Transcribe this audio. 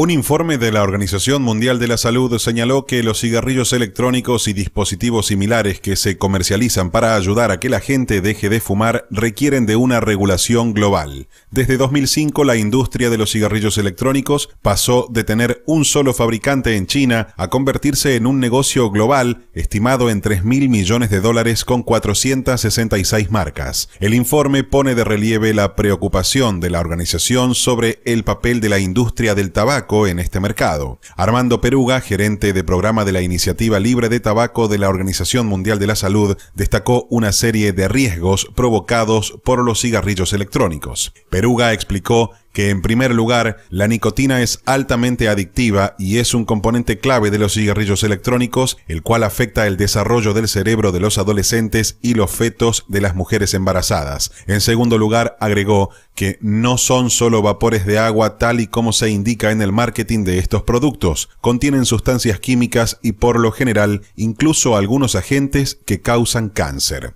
Un informe de la Organización Mundial de la Salud señaló que los cigarrillos electrónicos y dispositivos similares que se comercializan para ayudar a que la gente deje de fumar requieren de una regulación global. Desde 2005 la industria de los cigarrillos electrónicos pasó de tener un solo fabricante en China a convertirse en un negocio global estimado en 3.000 mil millones de dólares con 466 marcas. El informe pone de relieve la preocupación de la organización sobre el papel de la industria del tabaco en este mercado. Armando Peruga, gerente de programa de la Iniciativa Libre de Tabaco de la Organización Mundial de la Salud, destacó una serie de riesgos provocados por los cigarrillos electrónicos. Peruga explicó que en primer lugar, la nicotina es altamente adictiva y es un componente clave de los cigarrillos electrónicos, el cual afecta el desarrollo del cerebro de los adolescentes y los fetos de las mujeres embarazadas. En segundo lugar, agregó que no son solo vapores de agua tal y como se indica en el marketing de estos productos, contienen sustancias químicas y por lo general incluso algunos agentes que causan cáncer.